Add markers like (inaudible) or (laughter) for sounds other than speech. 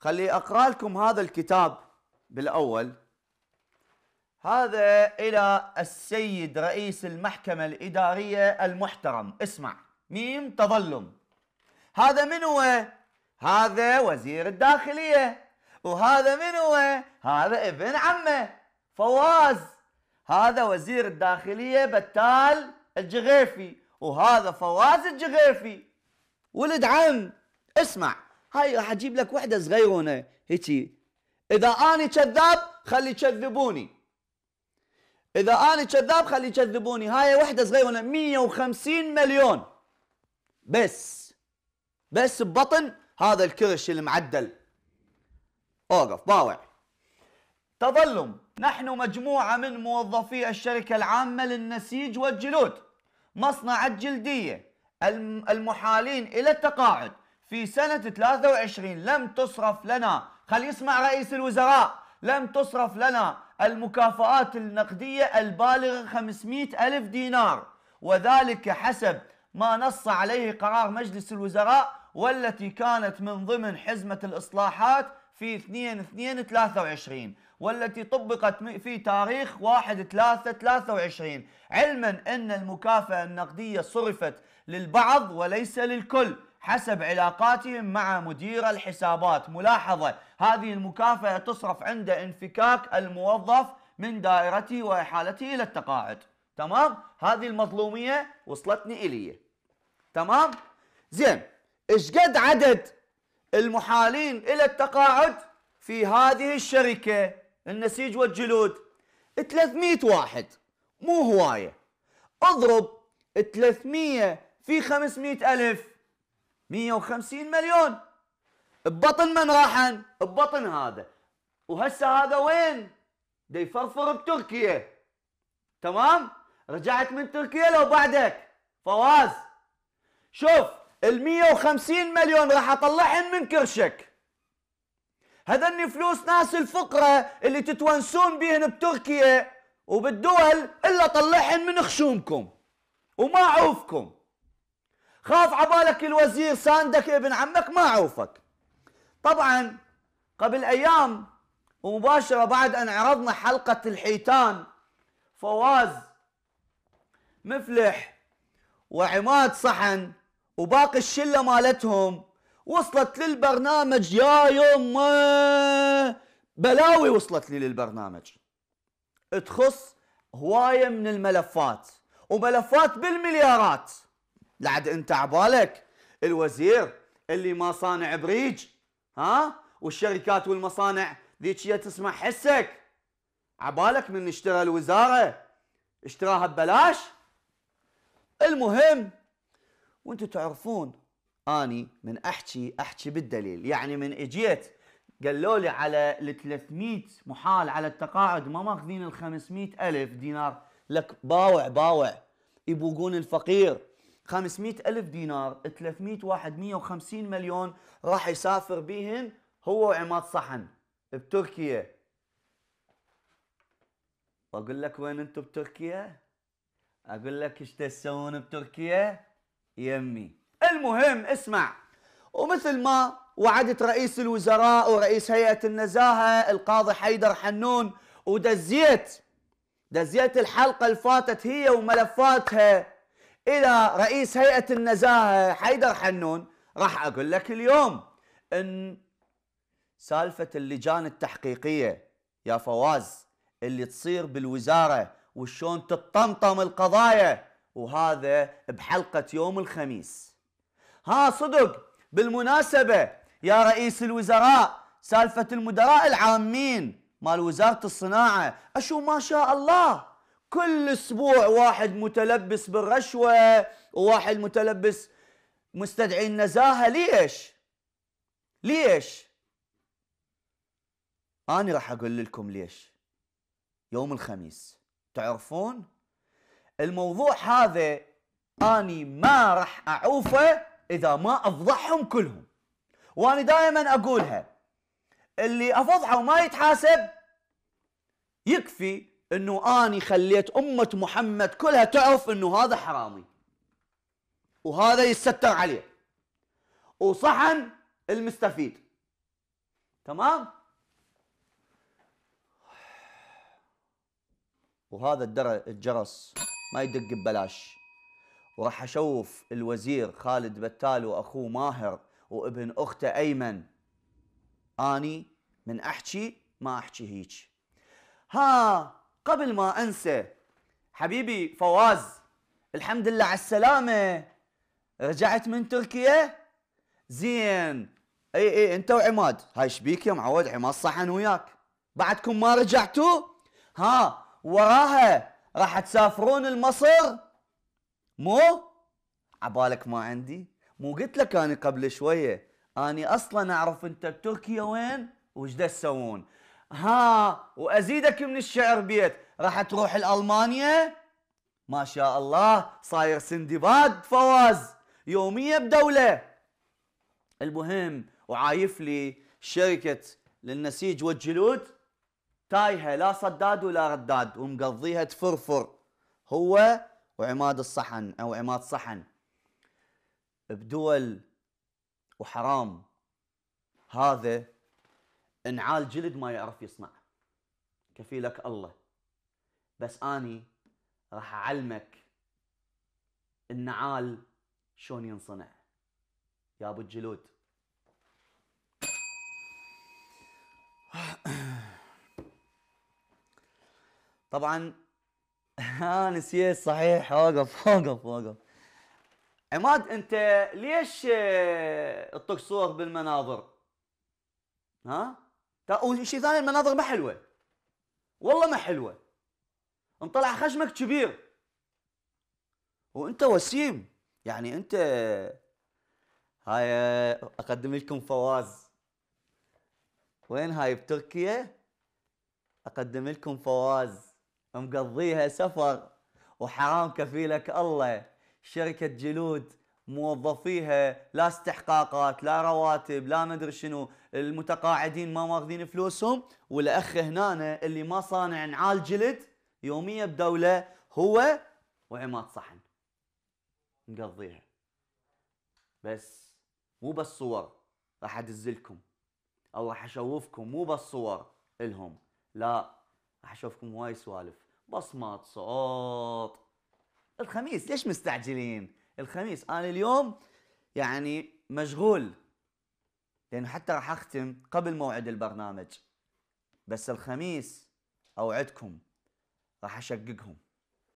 خلي اقرا لكم هذا الكتاب بالاول هذا الى السيد رئيس المحكمه الاداريه المحترم اسمع ميم تظلم هذا من هو هذا وزير الداخليه وهذا من هو هذا ابن عمه فواز هذا وزير الداخليه بتال الجغيفي وهذا فواز الجغيفي ولد عم اسمع هاي راح اجيب لك وحده صغيرونه هيجي اذا اني كذاب خلي يكذبوني اذا اني كذاب خلي يكذبوني هاي وحده صغيرونه 150 مليون بس بس ببطن هذا الكرش المعدل اوقف باوع تظلم نحن مجموعة من موظفي الشركة العامة للنسيج والجلود مصنع الجلدية المحالين إلى التقاعد في سنة 23 لم تصرف لنا خلي يسمع رئيس الوزراء لم تصرف لنا المكافآت النقدية البالغة 500 ألف دينار وذلك حسب ما نص عليه قرار مجلس الوزراء والتي كانت من ضمن حزمة الإصلاحات في 2 2 23 والتي طبقت في تاريخ 1 3 23 علما أن المكافأة النقدية صرفت للبعض وليس للكل حسب علاقاتهم مع مدير الحسابات ملاحظة هذه المكافأة تصرف عند انفكاك الموظف من دائرته وإحالته إلى التقاعد تمام هذه المظلومية وصلتني إلي تمام زين ايش قد عدد المحالين إلى التقاعد في هذه الشركة النسيج والجلود 300 واحد مو هواية اضرب 300 في 500 ألف 150 مليون ببطن من راحن ببطن هذا وهسه هذا وين دا يفرفر بتركيا تمام رجعت من تركيا لو بعدك فواز شوف ال 150 مليون راح اطلعهم من كرشك هذني فلوس ناس الفقرة اللي تتونسون بهن بتركيا وبالدول الا طلعهم من خشومكم وما عوفكم خاف عبالك الوزير ساندك ابن عمك ما عوفك طبعا قبل أيام ومباشرة بعد أن عرضنا حلقة الحيتان فواز مفلح وعماد صحن وباقي الشلة مالتهم وصلت للبرنامج يا يما بلاوي وصلت لي للبرنامج تخص هواية من الملفات وملفات بالمليارات لعد انت عبالك الوزير اللي ما صانع بريج ها والشركات والمصانع ذيك هي تسمع حسك عبالك من اشترى الوزاره اشتراها ببلاش المهم وانتم تعرفون اني من احكي احكي بالدليل يعني من اجيت قالوا لي على ال 300 محال على التقاعد ما ماخذين ال 500 الف دينار لك باوع باوع يبوقون الفقير 500 ألف دينار 300 واحد 150 مليون راح يسافر بيهن هو وعماد صحن بتركيا واقول لك وين انتم بتركيا اقول لك ايش تسوون بتركيا يمي المهم اسمع ومثل ما وعدت رئيس الوزراء ورئيس هيئه النزاهه القاضي حيدر حنون ودزيت دزيت الحلقه اللي فاتت هي وملفاتها الى رئيس هيئه النزاهه حيدر حنون راح اقول لك اليوم ان سالفه اللجان التحقيقيه يا فواز اللي تصير بالوزاره وشون تطمطم القضايا وهذا بحلقه يوم الخميس ها صدق بالمناسبه يا رئيس الوزراء سالفه المدراء العامين مال وزاره الصناعه اشو ما شاء الله كل اسبوع واحد متلبس بالرشوه وواحد متلبس مستدعي النزاهه ليش؟ ليش؟ انا راح اقول لكم ليش يوم الخميس تعرفون؟ الموضوع هذا اني ما راح اعوفه اذا ما افضحهم كلهم وانا دائما اقولها اللي افضحه وما يتحاسب يكفي انه اني خليت امه محمد كلها تعرف انه هذا حرامي وهذا يستر عليه وصحن المستفيد تمام وهذا الدر الجرس ما يدق ببلاش وراح اشوف الوزير خالد بتال واخوه ماهر وابن اخته ايمن اني من احكي ما احكي هيك ها قبل ما انسى حبيبي فواز الحمد لله على السلامه رجعت من تركيا زين اي اي انت وعماد هاي شبيك يا معود عماد صحن وياك بعدكم ما رجعتوا ها وراها راح تسافرون لمصر مو عبالك ما عندي مو قلت لك انا قبل شويه اني اصلا اعرف انت بتركيا وين وش تسوون ها وازيدك من الشعر بيت راح تروح لالمانيا ما شاء الله صاير سندباد فواز يوميه بدوله المهم وعايف لي شركه للنسيج والجلود تايهه لا صداد ولا رداد ومقضيها تفرفر هو وعماد الصحن او عماد صحن بدول وحرام هذا نعال جلد ما يعرف يصنع كفيلك الله بس اني راح اعلمك النعال شلون ينصنع يا ابو الجلود (coughs) طبعا ها نسيت صحيح وقف وقف وقف عماد انت ليش تطق آه، صور بالمناظر؟ ها؟ وشيء ثاني المناظر ما حلوه والله ما حلوه انطلع خشمك كبير وانت وسيم يعني انت هاي اقدم لكم فواز وين هاي بتركيا اقدم لكم فواز مقضيها سفر وحرام كفيلك الله شركة جلود موظفيها لا استحقاقات لا رواتب لا مدري شنو المتقاعدين ما ماخذين فلوسهم والاخ هنا اللي ما صانع نعال جلد يوميا بدوله هو وعماد صحن نقضيها بس مو بس صور راح ادزلكم او راح اشوفكم مو بس صور الهم لا راح اشوفكم هواي سوالف بصمات صوت الخميس ليش مستعجلين الخميس انا اليوم يعني مشغول لانه حتى راح اختم قبل موعد البرنامج بس الخميس اوعدكم راح اشققهم